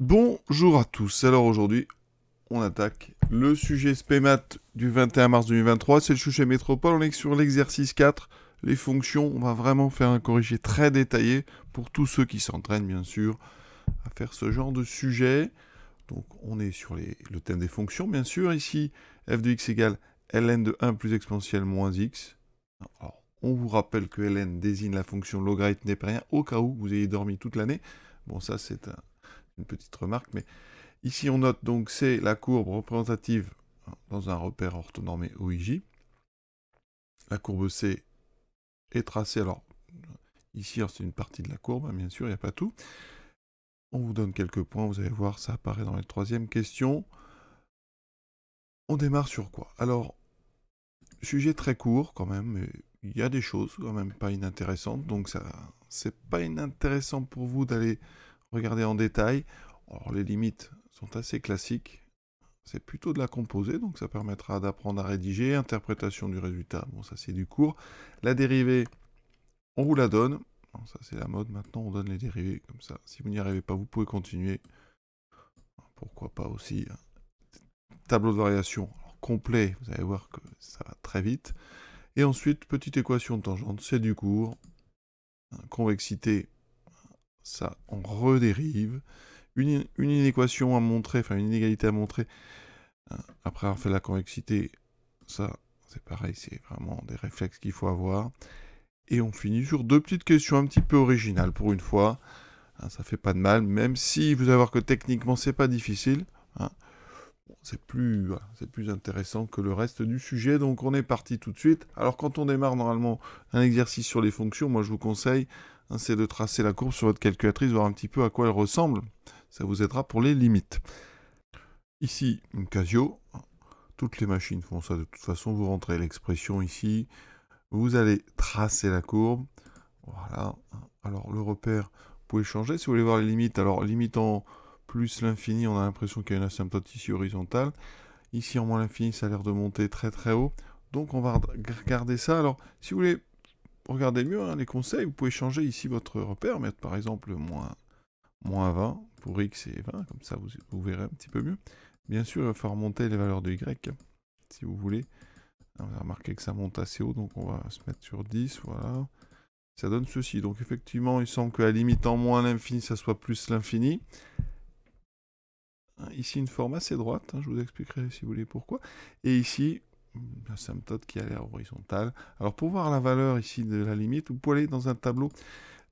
Bonjour à tous, alors aujourd'hui on attaque le sujet spémat du 21 mars 2023, c'est le sujet métropole, on est sur l'exercice 4, les fonctions, on va vraiment faire un corrigé très détaillé pour tous ceux qui s'entraînent bien sûr à faire ce genre de sujet. Donc on est sur le thème des fonctions bien sûr, ici f de x égale ln de 1 plus exponentielle moins x. Alors, on vous rappelle que ln désigne la fonction logarithme n'est pas rien au cas où vous ayez dormi toute l'année. Bon, ça, c'est un, une petite remarque, mais ici on note donc c'est la courbe représentative dans un repère orthonormé OIJ. La courbe C est tracée, alors ici c'est une partie de la courbe, hein, bien sûr, il n'y a pas tout. On vous donne quelques points, vous allez voir, ça apparaît dans la troisième question. On démarre sur quoi Alors, sujet très court quand même, mais il y a des choses quand même pas inintéressantes, donc ça c'est pas inintéressant pour vous d'aller Regardez en détail. Alors, les limites sont assez classiques. C'est plutôt de la composée, donc ça permettra d'apprendre à rédiger. Interprétation du résultat, bon, ça c'est du cours. La dérivée, on vous la donne. ça c'est la mode, maintenant on donne les dérivées comme ça. Si vous n'y arrivez pas, vous pouvez continuer. Pourquoi pas aussi. Hein. Tableau de variation complet, vous allez voir que ça va très vite. Et ensuite, petite équation tangente, c'est du cours. Convexité, ça, on redérive. Une, inéquation à montrer, enfin une inégalité à montrer, euh, après avoir fait la convexité, ça, c'est pareil, c'est vraiment des réflexes qu'il faut avoir. Et on finit sur deux petites questions un petit peu originales pour une fois. Hein, ça fait pas de mal, même si vous allez voir que techniquement c'est pas difficile. Hein. c'est plus, c'est plus intéressant que le reste du sujet, donc on est parti tout de suite. Alors quand on démarre normalement un exercice sur les fonctions, moi je vous conseille Hein, c'est de tracer la courbe sur votre calculatrice, voir un petit peu à quoi elle ressemble. Ça vous aidera pour les limites. Ici, une Casio. Toutes les machines font ça de toute façon. Vous rentrez l'expression ici. Vous allez tracer la courbe. Voilà. Alors le repère, vous pouvez changer. Si vous voulez voir les limites, alors limite en plus l'infini, on a l'impression qu'il y a une asymptote ici horizontale. Ici en moins l'infini, ça a l'air de monter très très haut. Donc on va regarder ça. Alors si vous voulez regardez mieux hein, les conseils, vous pouvez changer ici votre repère, mettre par exemple moins, 20 pour x et 20, comme ça vous, verrez un petit peu mieux. Bien sûr, il va falloir monter les valeurs de y, si vous voulez. On hein, a remarqué que ça monte assez haut, donc on va se mettre sur 10, voilà. Ça donne ceci. Donc effectivement, il semble que la limite en moins l'infini, ça soit plus l'infini. Hein, ici, une forme assez droite, je vous expliquerai si vous voulez pourquoi. Et ici, la symptote qui a l'air horizontale. Alors pour voir la valeur ici de la limite, vous pouvez aller dans un tableau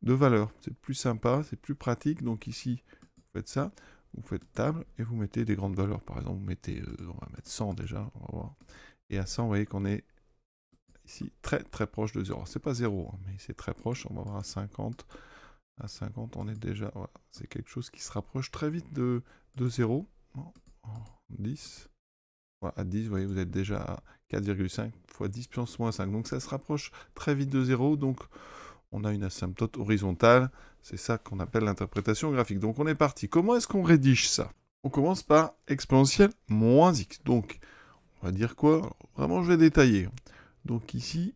de valeurs. C'est plus sympa, c'est plus pratique. Donc ici, vous faites ça, vous faites table et vous mettez des grandes valeurs. Par exemple, vous mettez, euh, on va mettre 100 déjà, Et à 100, vous voyez qu'on est ici très très proche de 0. C'est pas 0, hein, mais c'est très proche. On va voir à 50. À 50, on est déjà... C'est quelque chose qui se rapproche très vite de, de 0. 10. à 10, vous voyez, vous êtes déjà à 4,5 fois 10 puissance moins 5. Donc ça se rapproche très vite de 0. Donc on a une asymptote horizontale. C'est ça qu'on appelle l'interprétation graphique. Donc on est parti. Comment est-ce qu'on rédige ça On commence par exponentielle moins x. Donc on va dire quoi Vraiment, je vais détailler. Donc ici,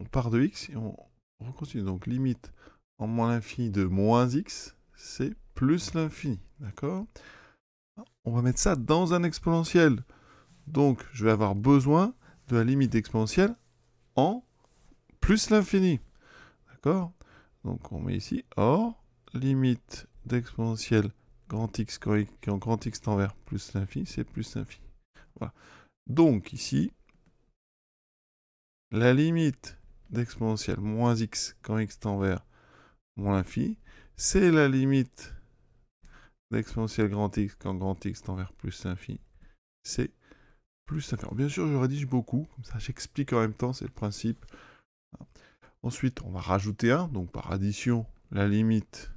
on part de x et on recontinue. Donc limite en moins l'infini de moins x, c'est plus l'infini. D'accord On va mettre ça dans un exponentiel. Donc, je vais avoir besoin de la limite exponentielle en plus l'infini. D'accord Donc, on met ici, or, limite d'exponentielle grand x quand grand x vers plus l'infini, c'est plus l'infini. Voilà. Donc, ici, la limite d'exponentielle moins x quand x tend vers moins l'infini, c'est la limite d'exponentielle grand x quand grand x tend vers plus l'infini, c'est plus Bien sûr, je rédige beaucoup, comme ça j'explique en même temps, c'est le principe. Ensuite, on va rajouter 1, donc par addition, la limite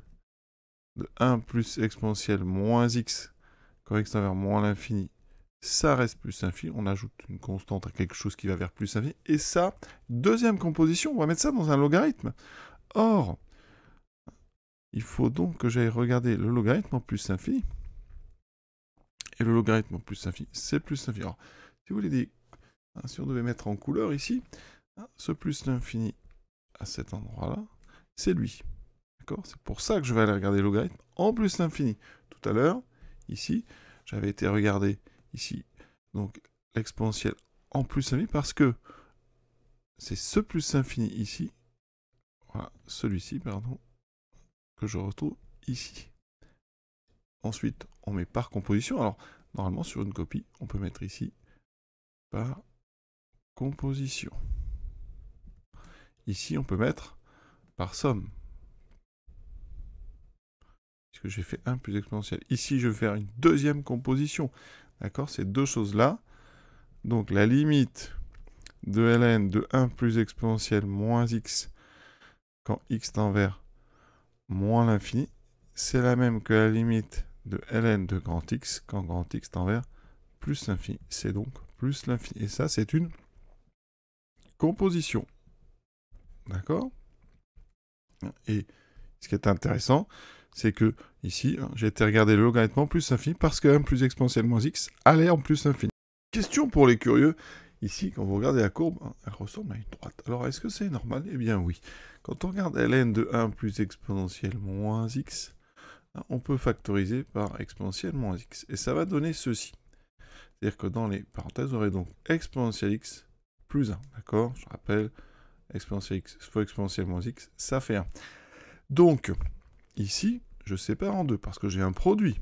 de 1 plus exponentielle moins x, quand x vers moins l'infini, ça reste plus infini. On ajoute une constante à quelque chose qui va vers plus infini. Et ça, deuxième composition, on va mettre ça dans un logarithme. Or, il faut donc que j'aille regarder le logarithme en plus infini. Et le logarithme en plus l'infini, c'est plus l'infini. Alors, si vous voulez dire, hein, si on devait mettre en couleur ici, hein, ce plus l'infini à cet endroit-là, c'est lui. D'accord C'est pour ça que je vais aller regarder le logarithme en plus l'infini. Tout à l'heure, ici, j'avais été regarder ici, donc l'exponentielle en plus l'infini, parce que c'est ce plus l'infini ici, celui-ci, pardon, que je retrouve ici. Ensuite, on met par composition. Alors, normalement, sur une copie, on peut mettre ici par composition. Ici, on peut mettre par somme. que j'ai fait 1 plus exponentielle. Ici, je vais faire une deuxième composition. D'accord Ces deux choses-là. Donc, la limite de ln de 1 plus exponentielle moins x quand x tend vers moins l'infini, c'est la même que la limite de ln de grand x quand grand x tend vers plus l'infini. C'est donc plus l'infini. Et ça, c'est une composition. D'accord Et ce qui est intéressant, c'est que ici, hein, j'ai été regarder le logarithme en plus l'infini, parce que 1 plus exponentielle moins x allait en plus infini. Question pour les curieux. Ici, quand vous regardez la courbe, hein, elle ressemble à une droite. Alors, est-ce que c'est normal Eh bien, oui. Quand on regarde ln de 1 plus exponentielle moins x, on peut factoriser par exponentielle moins x. Et ça va donner ceci. C'est-à-dire que dans les parenthèses, on aurait donc exponentielle x plus 1. D'accord Je rappelle, exponentielle x fois exponentielle moins x, ça fait 1. Donc, ici, je sépare en deux parce que j'ai un produit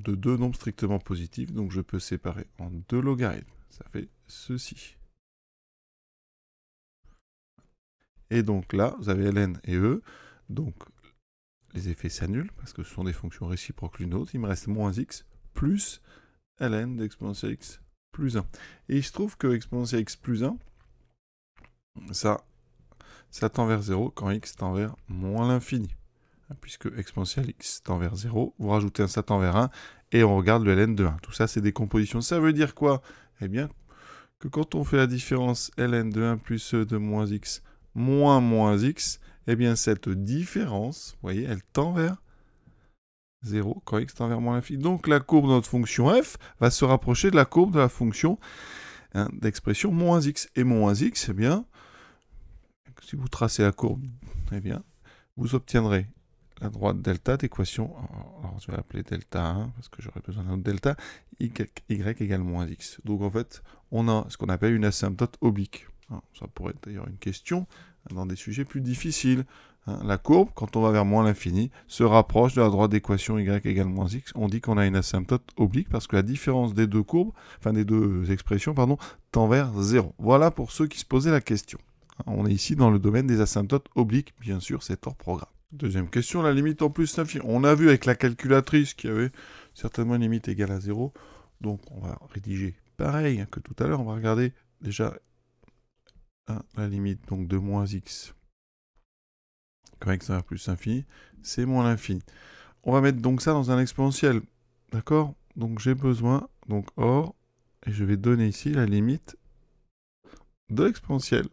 de deux nombres strictement positifs. Donc, je peux séparer en deux logarithmes. Ça fait ceci. Et donc là, vous avez ln et e. Donc, les effets s'annulent parce que ce sont des fonctions réciproques l'une l'autre. Il me reste moins x plus ln d'exponentielle x plus 1. Et il se trouve que exponentielle x plus 1, ça, ça tend vers 0 quand x tend vers moins l'infini. Hein, puisque exponentielle x tend vers 0, vous rajoutez un ça tend vers 1 et on regarde le ln de 1. Tout ça, c'est des compositions. Ça veut dire quoi Eh bien, que quand on fait la différence ln de 1 plus e de moins x moins moins x, eh bien cette différence, vous voyez, elle tend vers 0 quand x tend vers moins l'infini. Donc la courbe de notre fonction f va se rapprocher de la courbe de la fonction hein, d'expression moins x. Et moins x, eh bien, si vous tracez la courbe, eh bien, vous obtiendrez la droite delta d'équation, alors je vais l'appeler delta 1 parce que j'aurais besoin d'un autre delta, y, égale moins x. Donc en fait, on a ce qu'on appelle une asymptote oblique. ça pourrait être d'ailleurs une question, dans des sujets plus difficiles. Hein. la courbe, quand on va vers moins l'infini, se rapproche de la droite d'équation y égale moins x. On dit qu'on a une asymptote oblique parce que la différence des deux courbes, enfin des deux expressions, pardon, tend vers 0. Voilà pour ceux qui se posaient la question. Hein. On est ici dans le domaine des asymptotes obliques, bien sûr, c'est hors programme. Deuxième question, la limite en plus l'infini. On a vu avec la calculatrice qu'il y avait certainement une limite égale à 0. Donc on va rédiger pareil hein, que tout à l'heure, on va regarder déjà la limite donc de moins x x ça plus l'infini, c'est moins l'infini. On va mettre donc ça dans un exponentiel, d'accord Donc j'ai besoin, donc or, et je vais donner ici la limite de l'exponentiel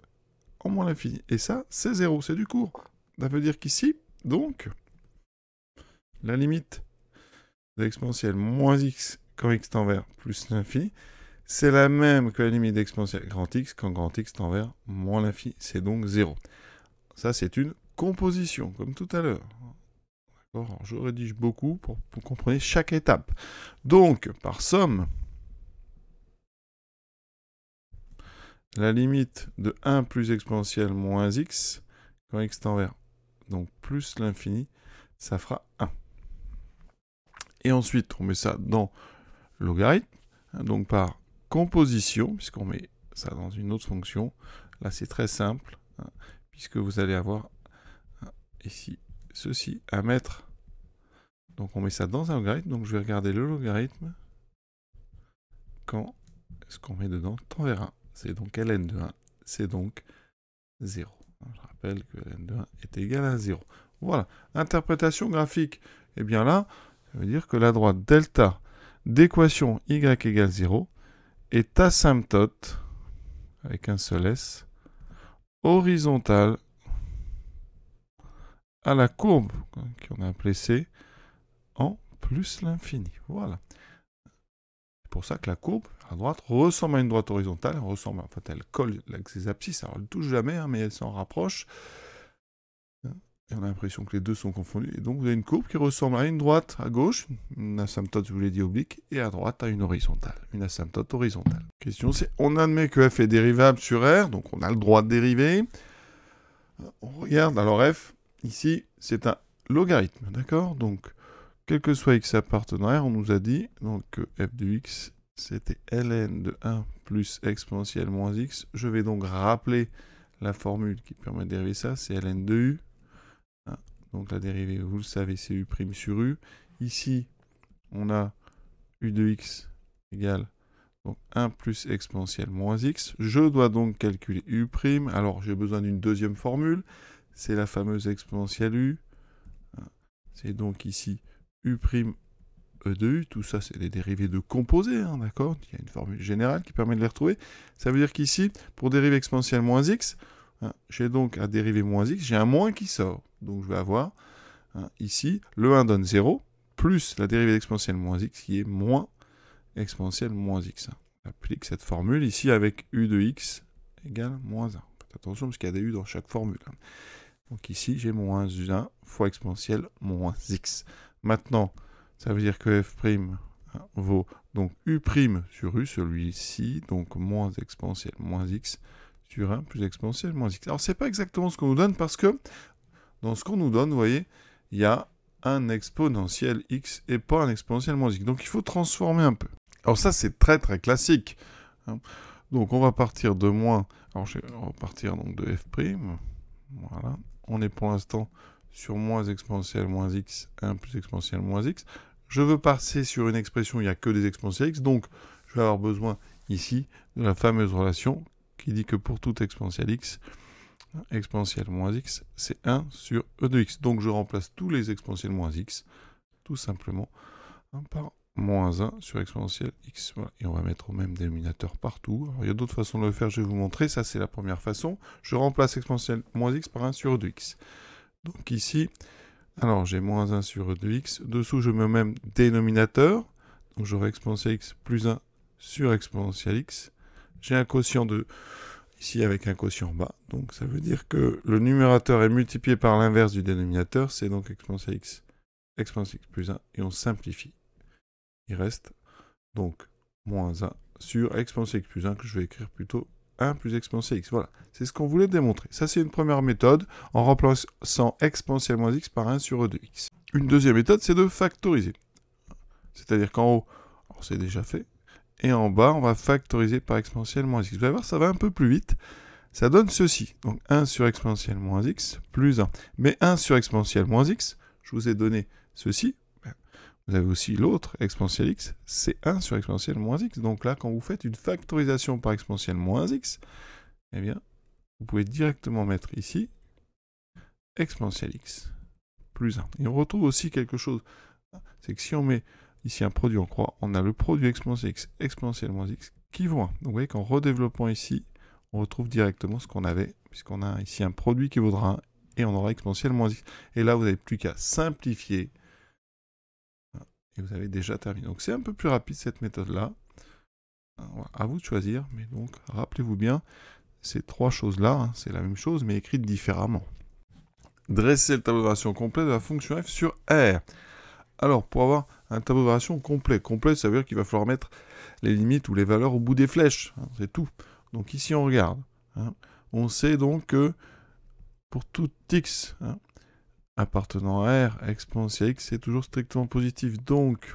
en moins l'infini. Et ça, c'est 0, c'est du cours. Ça veut dire qu'ici, donc, la limite de l'exponentiel moins x quand x vers plus l'infini, c'est la même que la limite d'exponentielle grand x quand grand x tend vers moins l'infini. C'est donc 0. Ça, c'est une composition, comme tout à l'heure. Je rédige beaucoup pour comprendre chaque étape. Donc, par somme, la limite de 1 plus exponentielle moins x, quand x tend vers donc plus l'infini, ça fera 1. Et ensuite, on met ça dans logarithme, hein, donc par composition, puisqu'on met ça dans une autre fonction. Là, c'est très simple, hein, puisque vous allez avoir hein, ici ceci à mettre. Donc on met ça dans un logarithme, donc je vais regarder le logarithme. Quand est ce qu'on met dedans on verra, C'est donc ln de 1, c'est donc 0. Je rappelle que ln de 1 est égal à 0. Voilà, interprétation graphique. Et eh bien là, ça veut dire que la droite delta d'équation y égale 0 est asymptote, avec un seul S, horizontale à la courbe qu'on a appelée C en plus l'infini. Voilà. C'est pour ça que la courbe à droite ressemble à une droite horizontale, elle ressemble, en fait, elle colle avec ses abscisses, elle ne touche jamais, hein, mais elle s'en rapproche. Et on a l'impression que les deux sont confondus. Et donc vous avez une courbe qui ressemble à une droite à gauche, une asymptote, je vous l'ai dit, oblique, et à droite à une horizontale, une asymptote horizontale. Question c'est, on admet que f est dérivable sur r, donc on a le droit de dériver. On regarde, alors f, ici, c'est un logarithme, d'accord Donc, quel que soit x appartenant à R, on nous a dit donc, que f de x, c'était ln de 1 plus exponentielle moins x. Je vais donc rappeler la formule qui permet de dériver ça, c'est ln de u donc la dérivée, vous le savez, c'est U' sur U. Ici, on a U de X égale donc 1 plus exponentielle moins X. Je dois donc calculer U'. Alors j'ai besoin d'une deuxième formule. C'est la fameuse exponentielle U. C'est donc ici U' e de U. Tout ça, c'est les dérivées de composés, hein, d'accord Il y a une formule générale qui permet de les retrouver. Ça veut dire qu'ici, pour dériver exponentielle moins X, hein, j'ai donc à dériver moins X, j'ai un moins qui sort donc je vais avoir hein, ici, le 1 donne 0, plus la dérivée d'exponentielle moins x qui est moins exponentielle moins x. J'applique cette formule ici avec u de x égale moins 1. Faites attention parce qu'il y a des u dans chaque formule. Hein. Donc ici, j'ai moins 1 fois exponentielle moins x. Maintenant, ça veut dire que f' hein, vaut donc u' sur u, celui-ci, donc moins exponentielle moins x sur 1 plus exponentielle moins x. Alors, n'est pas exactement ce qu'on nous donne parce que dans ce qu'on nous donne, vous voyez, il y a un exponentiel x et pas un exponentiel moins x. Donc il faut transformer un peu. Alors ça, c'est très très classique. Hein. Donc on va partir de moins... Alors je vais repartir donc de f'. Voilà. On est pour l'instant sur moins exponentiel moins x, 1 plus exponentiel moins x. Je veux passer sur une expression où il n'y a que des exponentiels x, donc je vais avoir besoin ici de la fameuse relation qui dit que pour tout exponentiel x, exponentielle moins x, c'est 1 sur e de x. Donc je remplace tous les exponentiels moins x, tout simplement, par moins 1 sur exponentielle x. Et on va mettre au même dénominateur partout. il y a d'autres façons de le faire, je vais vous montrer. Ça, c'est la première façon. Je remplace exponentielle moins x par 1 sur e de x. Donc ici, alors j'ai moins 1 sur e de x. Dessous, je mets au même dénominateur. Donc j'aurai exponentielle x plus 1 sur exponentielle x. J'ai un quotient de ici avec un quotient en bas. Donc ça veut dire que le numérateur est multiplié par l'inverse du dénominateur, c'est donc exponentielle x, exponentielle x plus 1, et on simplifie. Il reste donc moins 1 sur exponentielle x plus 1, que je vais écrire plutôt 1 plus exponentielle x. Voilà, c'est ce qu'on voulait démontrer. Ça c'est une première méthode, en remplaçant exponentielle moins x par 1 sur e de x. Une deuxième méthode, c'est de factoriser. C'est-à-dire qu'en haut, c'est déjà fait, et en bas, on va factoriser par exponentielle moins x. Vous allez voir, ça va un peu plus vite. Ça donne ceci. Donc 1 sur exponentielle moins x plus 1. Mais 1 sur exponentielle moins x, je vous ai donné ceci. Vous avez aussi l'autre, exponentielle x, c'est 1 sur exponentielle moins x. Donc là, quand vous faites une factorisation par exponentielle moins x, eh bien, vous pouvez directement mettre ici exponentielle x plus 1. Et on retrouve aussi quelque chose, c'est que si on met Ici, un produit en croix, on a le produit exponentiel x, exponentiel moins x, qui vaut 1. Donc vous voyez qu'en redéveloppant ici, on retrouve directement ce qu'on avait, puisqu'on a ici un produit qui vaudra 1, et on aura exponentiel moins x. Et là, vous n'avez plus qu'à simplifier, et vous avez déjà terminé. Donc c'est un peu plus rapide cette méthode-là. À vous de choisir, mais donc rappelez-vous bien, ces trois choses-là, hein, c'est la même chose, mais écrite différemment. Dresser le tableau de complet de la fonction f sur R. Alors, pour avoir un tableau de variation complet. Complet, ça veut dire qu'il va falloir mettre les limites ou les valeurs au bout des flèches. Hein, c'est tout. Donc ici, on regarde. Hein. on sait donc que pour tout x hein, appartenant à R, exponentielle x, c'est toujours strictement positif. Donc,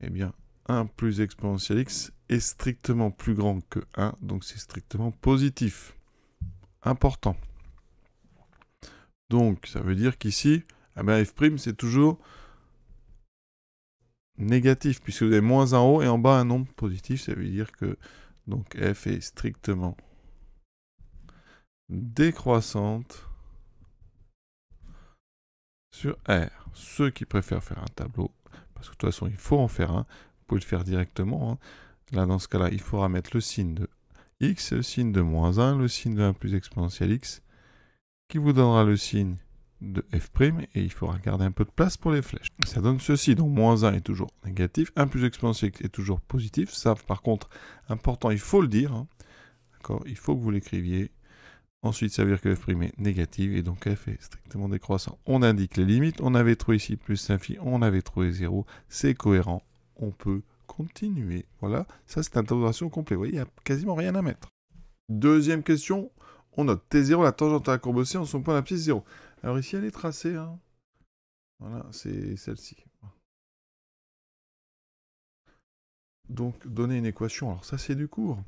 eh bien, 1 plus exponentielle x est strictement plus grand que 1, donc c'est strictement positif. Important. Donc, ça veut dire qu'ici, eh ben, f' c'est toujours négatif, puisque vous avez moins en haut et en bas un nombre positif, ça veut dire que donc f est strictement décroissante sur R. Ceux qui préfèrent faire un tableau, parce que de toute façon il faut en faire un, vous pouvez le faire directement. Hein. Là dans ce cas-là, il faudra mettre le signe de x, le signe de moins 1, le signe de 1 plus exponentielle x, qui vous donnera le signe de f' et il faudra garder un peu de place pour les flèches. Ça donne ceci, donc moins 1 est toujours négatif, 1 plus exponentiel est toujours positif, ça par contre, important, il faut le dire, hein. il faut que vous l'écriviez, ensuite ça veut dire que f' est négative et donc f est strictement décroissant. On indique les limites, on avait trouvé ici plus infi, on avait trouvé 0, c'est cohérent, on peut continuer. Voilà, ça c'est intégration complète, vous voyez, il n'y a quasiment rien à mettre. Deuxième question, on note t0, la tangente à la courbe en son point d'abscisse 0. Alors ici, elle est tracée. Hein. Voilà, c'est celle-ci. Donc, donner une équation. Alors ça, c'est du cours.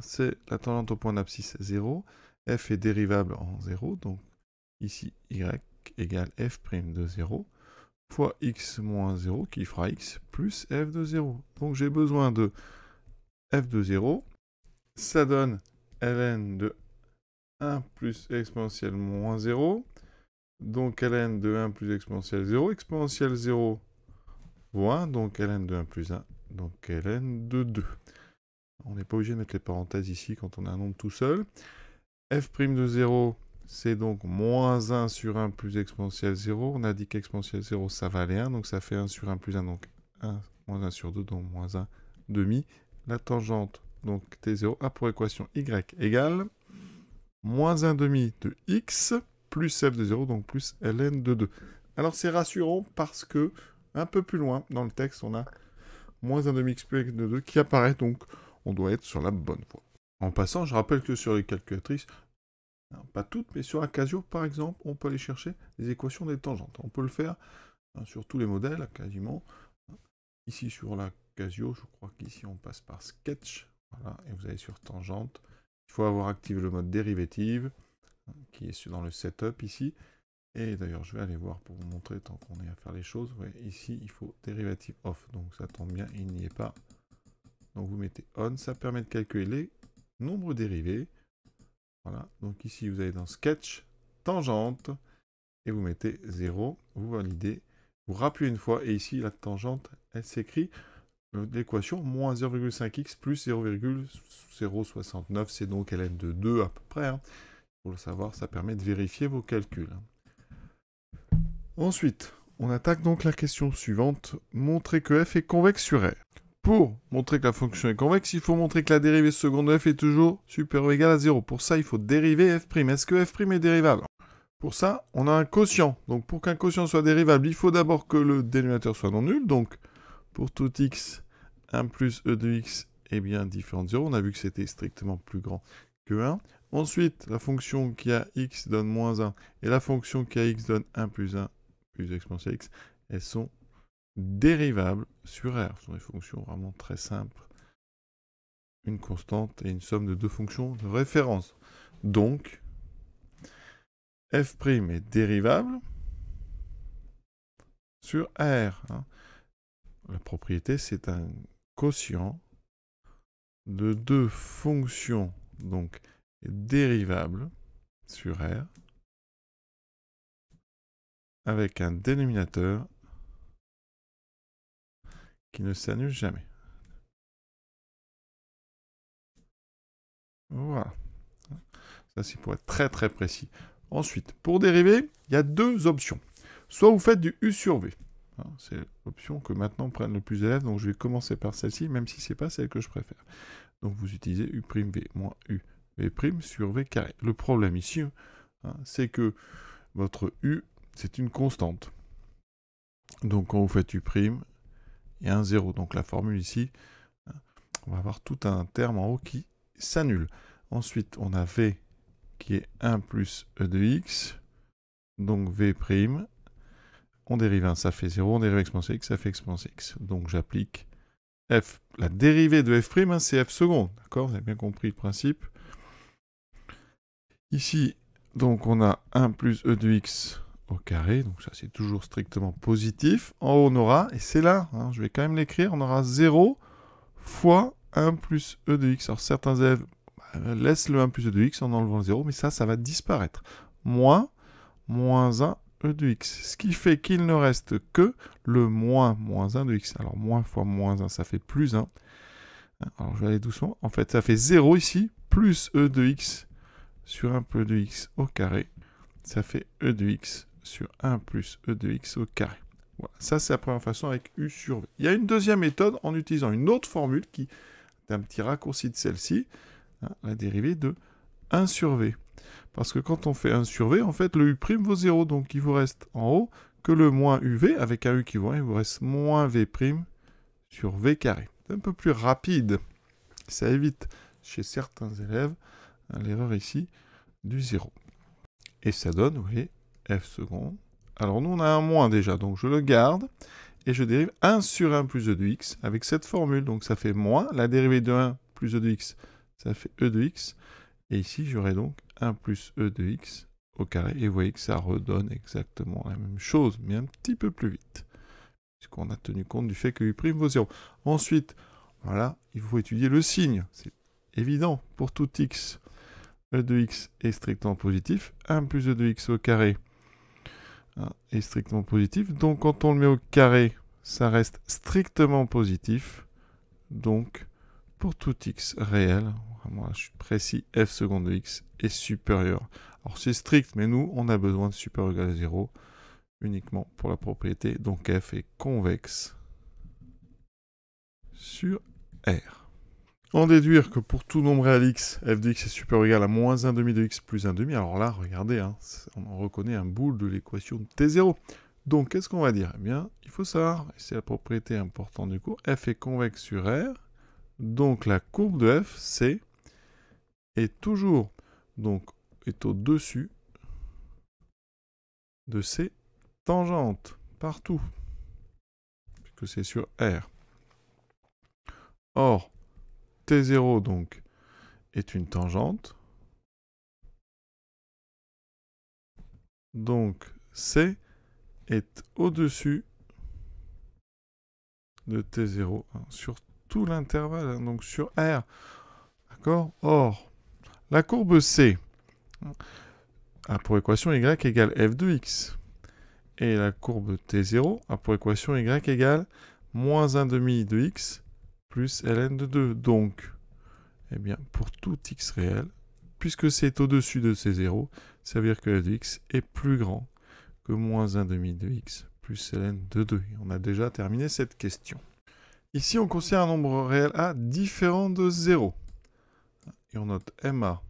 C'est la tendance au point d'abscisse 0. f est dérivable en 0. Donc ici, y égale f' de 0 fois x moins 0 qui fera x plus f de 0. Donc j'ai besoin de f de 0. Ça donne ln de 1 plus exponentielle moins 0. Donc ln de 1 plus exponentielle 0. Exponentielle 0 voilà. Donc ln de 1 plus 1. Donc ln de 2. On n'est pas obligé de mettre les parenthèses ici quand on a un nombre tout seul. f' de 0, c'est donc moins 1 sur 1 plus exponentielle 0. On a dit qu'exponentielle 0, ça valait 1. Donc ça fait 1 sur 1 plus 1. Donc 1 moins 1 sur 2. Donc moins 1 demi. La tangente, donc t0, a pour équation y égale moins 1 demi de x plus f de 0, donc plus ln de 2. Alors c'est rassurant parce que un peu plus loin dans le texte, on a moins 1 demi x plus de 2 qui apparaît, donc on doit être sur la bonne voie. En passant, je rappelle que sur les calculatrices, pas toutes, mais sur la Casio par exemple, on peut aller chercher les équations des tangentes. On peut le faire hein, sur tous les modèles quasiment. Ici sur la Casio, je crois qu'ici on passe par sketch, et vous allez sur tangente, il faut avoir activé le mode dérivative, qui est dans le setup ici. Et d'ailleurs, je vais aller voir pour vous montrer tant qu'on est à faire les choses. ici, il faut dérivative off. Donc ça tombe bien, il n'y est pas. Donc vous mettez on, ça permet de calculer les nombres dérivés. Voilà, donc ici vous allez dans sketch, tangente, et vous mettez 0, vous validez, vous rappelez une fois, et ici la tangente, elle s'écrit euh, l'équation moins 0,5x plus 0,069. C'est donc ln de 2 à peu près. Hein. Pour le savoir, ça permet de vérifier vos calculs. Ensuite, on attaque donc la question suivante. Montrer que f est convexe sur R. Pour montrer que la fonction est convexe, il faut montrer que la dérivée seconde de f est toujours supérieure ou égale à 0. Pour ça, il faut dériver f'. Est-ce que f' est dérivable Pour ça, on a un quotient. Donc pour qu'un quotient soit dérivable, il faut d'abord que le dénominateur soit non nul. Donc pour tout x, 1 plus e de x est bien différent de 0. On a vu que c'était strictement plus grand que 1. Ensuite, la fonction qui a x donne moins 1 et la fonction qui a x donne 1 plus 1 plus exponentielle x, elles sont dérivables sur R. Ce sont des fonctions vraiment très simples. Une constante et une somme de deux fonctions de référence. Donc, f' est dérivable sur R. Hein. La propriété, c'est un quotient de deux fonctions donc dérivables sur R avec un dénominateur qui ne s'annule jamais. Voilà. Ça, c'est pour être très très précis. Ensuite, pour dériver, il y a deux options. Soit vous faites du U sur V. Hein, c'est l'option que maintenant prennent le plus élèves, donc je vais commencer par celle-ci, même si ce n'est pas celle que je préfère. Donc vous utilisez U'V moins U V' sur V carré. Le problème ici, hein, c'est que votre U, c'est une constante. Donc quand vous faites U', il y a un 0. Donc la formule ici, hein, on va avoir tout un terme en haut qui s'annule. Ensuite, on a V qui est 1 plus E de X, donc V' on dérive 1, ça fait 0, on dérive x moins x, ça fait x moins x. Donc j'applique f, la dérivée de f', prime, hein, c'est f seconde, d'accord Vous avez bien compris le principe. Ici, donc on a 1 plus e de x au carré, donc ça c'est toujours strictement positif. En haut on aura, et c'est là, hein, je vais quand même l'écrire, on aura 0 fois 1 plus e de x. Alors certains élèves bah, laissent le 1 plus e de x en enlevant le 0, mais ça, ça va disparaître. Moins, moins 1 E de x. Ce qui fait qu'il ne reste que le moins moins 1 de x. Alors moins fois moins 1, ça fait plus 1. Alors je vais aller doucement. En fait, ça fait 0 ici, plus e de x sur 1 peu de x au carré. Ça fait e de x sur 1 plus e de x au carré. Voilà, ça c'est la première façon avec u sur v. Il y a une deuxième méthode en utilisant une autre formule qui est un petit raccourci de celle-ci, hein, la dérivée de 1 sur v. Parce que quand on fait 1 sur V, en fait, le U' vaut 0. Donc il vous reste en haut que le moins UV, avec un U qui vaut 1, il vous reste moins V' sur V carré. C'est un peu plus rapide. Ça évite chez certains élèves hein, l'erreur ici du 0. Et ça donne, vous voyez, F seconde Alors nous, on a un moins déjà, donc je le garde. Et je dérive 1 sur 1 plus E de x avec cette formule. Donc ça fait moins. La dérivée de 1 plus E de x, ça fait E de x. Et ici, j'aurai donc 1 plus e de x au carré. Et vous voyez que ça redonne exactement la même chose, mais un petit peu plus vite. Puisqu'on a tenu compte du fait que u' vaut 0. Ensuite, voilà, il faut étudier le signe. C'est évident pour tout x. E de x est strictement positif. 1 plus E de x au carré hein, est strictement positif. Donc quand on le met au carré, ça reste strictement positif. Donc pour tout x réel, ah, moi, je suis précis, f seconde de x est supérieur. Alors c'est strict, mais nous, on a besoin de supérieur égal à 0 uniquement pour la propriété. Donc f est convexe sur R. En déduire que pour tout nombre réel x, f de x est supérieur ou égal à moins 1 demi de x plus 1 demi. Alors là, regardez, hein, on reconnaît un boule de l'équation de t0. Donc qu'est-ce qu'on va dire Eh bien, il faut savoir, et c'est la propriété importante du cours, f est convexe sur R. Donc la courbe de f, c'est est toujours donc est au-dessus de C tangentes partout, puisque c'est sur R. Or, T0 donc est une tangente. Donc C est au-dessus de T0 hein, sur tout l'intervalle, hein, donc sur R. D'accord Or, la courbe C a pour équation y égale f de x. Et la courbe t0 a pour équation y égale moins 1 demi de x plus ln de 2. Donc, eh bien, pour tout x réel, puisque c'est au-dessus de c 0, ça veut dire que f de x est plus grand que moins 1 demi de x plus ln de 2. on a déjà terminé cette question. Ici, on considère un nombre réel A différent de 0 on note MA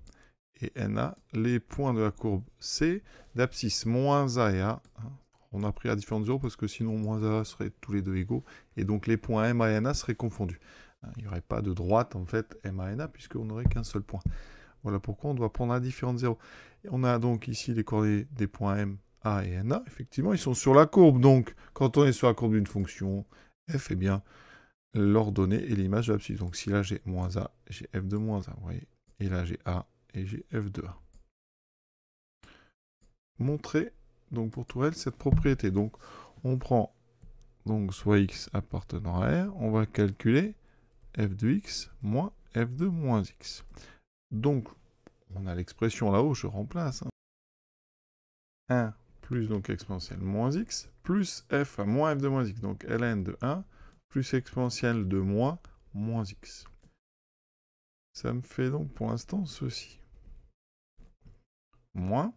et NA, les points de la courbe C d'abscisse moins A et A. On a pris à différents zéros parce que sinon moins A serait tous les deux égaux, et donc les points MA et NA seraient confondus. Hein, il n'y aurait pas de droite en fait MA et NA puisqu'on n'aurait qu'un seul point. Voilà pourquoi on doit prendre à différents zéros. Et on a donc ici les coordonnées des points M, A et NA. Effectivement, ils sont sur la courbe. Donc, quand on est sur la courbe d'une fonction f, eh bien, l'ordonnée est l'image de l'abscisse. Donc, si là j'ai moins A, j'ai f de moins A. Vous voyez et là, j'ai A et j'ai f de a Montrer, donc pour Tourelle, cette propriété. Donc, on prend donc soit x appartenant à R, on va calculer f de x moins f de moins x. Donc, on a l'expression là-haut, je remplace. 1 hein. plus donc exponentielle moins x, plus f à moins f de moins x, donc ln de 1, plus exponentielle de moins moins x. Ça me fait donc pour l'instant ceci. Moins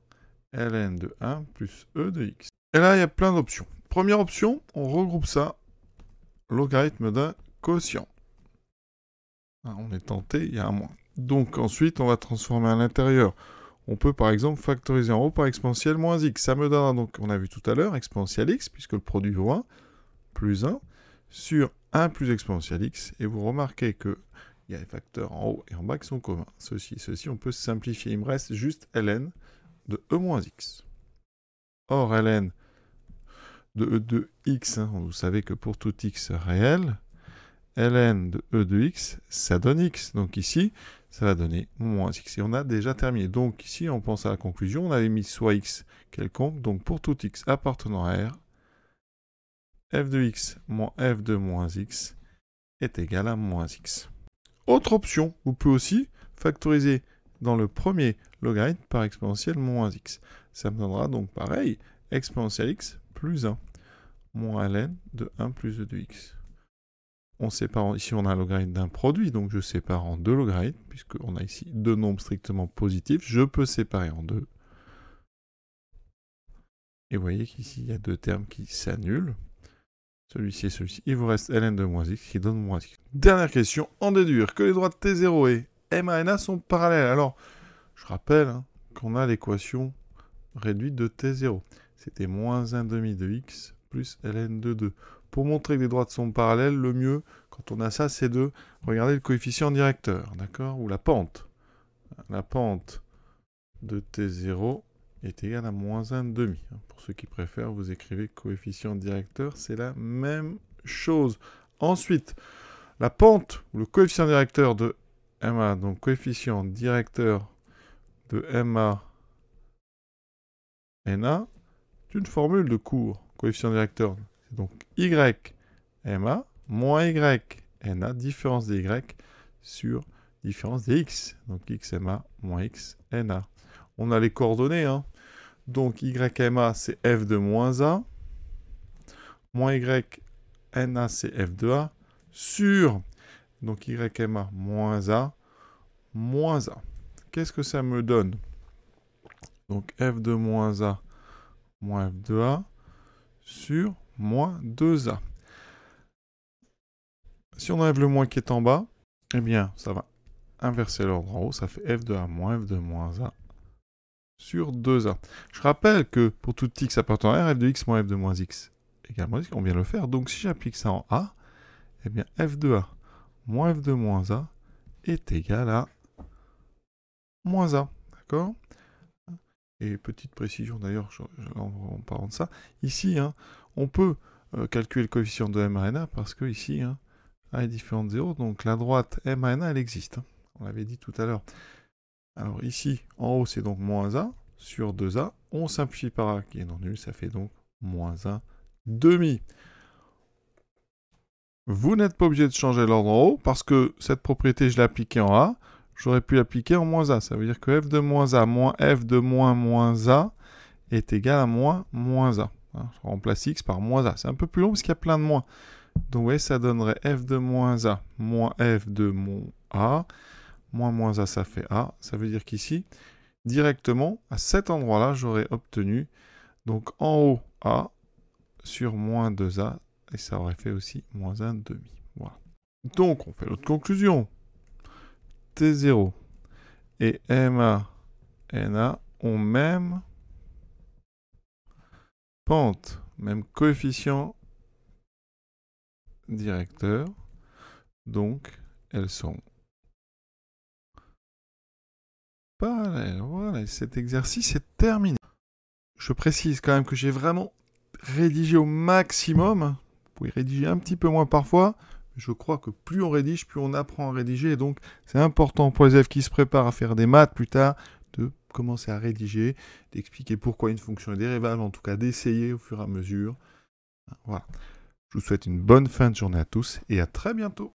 ln de 1 plus e de x. Et là, il y a plein d'options. Première option, on regroupe ça. Logarithme d'un quotient. Ah, on est tenté, il y a un moins. Donc ensuite, on va transformer à l'intérieur. On peut par exemple factoriser en haut par exponentielle moins x. Ça me donnera donc, on a vu tout à l'heure, exponentielle x, puisque le produit vaut 1, plus 1, sur 1 plus exponentielle x. Et vous remarquez que il y a les facteurs en haut et en bas qui sont communs. Ceci, ceci, on peut simplifier. Il me reste juste ln de e-x. moins Or, ln de e de x, hein, vous savez que pour tout x réel, ln de e de x, ça donne x. Donc ici, ça va donner moins x. Et on a déjà terminé. Donc ici, on pense à la conclusion. On avait mis soit x quelconque. Donc pour tout x appartenant à R, f de x moins f de moins x est égal à moins x. Autre option, vous pouvez aussi factoriser dans le premier logarithme par exponentielle moins x. Ça me donnera donc pareil, exponentielle x plus 1, moins ln de 1 plus 2x. On sépare, ici on a un logarithme d'un produit, donc je sépare en deux logarithmes, puisqu'on a ici deux nombres strictement positifs, je peux séparer en deux. Et vous voyez qu'ici il y a deux termes qui s'annulent. Celui-ci et celui-ci, il vous reste ln de moins x qui donne moins x. Dernière question, en déduire que les droites T0 et MANA sont parallèles. Alors, je rappelle hein, qu'on a l'équation réduite de T0. C'était moins 1 demi de x plus ln de 2. Pour montrer que les droites sont parallèles, le mieux, quand on a ça, c'est de regarder le coefficient directeur, d'accord Ou la pente. La pente de T0 est égale à moins 1 demi. Pour ceux qui préfèrent, vous écrivez coefficient directeur, c'est la même chose. Ensuite, la pente, ou le coefficient directeur de MA, donc coefficient directeur de MA NA, c'est une formule de cours, coefficient directeur. C'est donc Y MA moins Y NA, différence des Y sur différence des X. Donc MA, moins NA. On a les coordonnées. Hein. Donc Donc MA, c'est F de moins A. Moins NA, c'est F de A sur donc YMA moins A moins A. Qu'est-ce que ça me donne Donc F de moins A moins F de A sur moins 2A. Si on enlève le moins qui est en bas, eh bien ça va inverser l'ordre en haut, ça fait F de A moins F de moins A sur 2A. Je rappelle que pour tout x appartenant à R, F de x moins F de moins x égale moins x, on vient le faire. Donc si j'applique ça en A, eh bien, f 2 a moins f 2 moins a est égal à moins a. D'accord Et petite précision d'ailleurs, en parlant de ça, ici, hein, on peut euh, calculer le coefficient de mRNA parce que ici, hein, a est différent de 0, donc la droite A, elle existe. Hein. on l'avait dit tout à l'heure. Alors ici, en haut, c'est donc moins a sur 2a. On simplifie par a qui est non nul, ça fait donc moins 1 demi. Vous n'êtes pas obligé de changer l'ordre en haut parce que cette propriété, je l'ai appliquée en A. J'aurais pu l'appliquer en moins A. Ça veut dire que f de moins A moins f de moins moins A est égal à moins moins A. Je hein, remplace x par moins A. C'est un peu plus long parce qu'il y a plein de moins. Donc ça donnerait f de moins A moins f de moins A. Moins moins A, ça fait A. Ça veut dire qu'ici, directement, à cet endroit-là, j'aurais obtenu donc en haut A sur moins 2A et ça aurait fait aussi moins 1 demi. Donc on fait l'autre conclusion. T0 et MA, NA ont même pente, même coefficient directeur. Donc elles sont parallèles. Voilà, cet exercice est terminé. Je précise quand même que j'ai vraiment rédigé au maximum pouvez rédiger un petit peu moins parfois. Je crois que plus on rédige, plus on apprend à rédiger. Et donc, c'est important pour les élèves qui se préparent à faire des maths plus tard de commencer à rédiger, d'expliquer pourquoi une fonction est dérivable, en tout cas d'essayer au fur et à mesure. Voilà. Je vous souhaite une bonne fin de journée à tous et à très bientôt.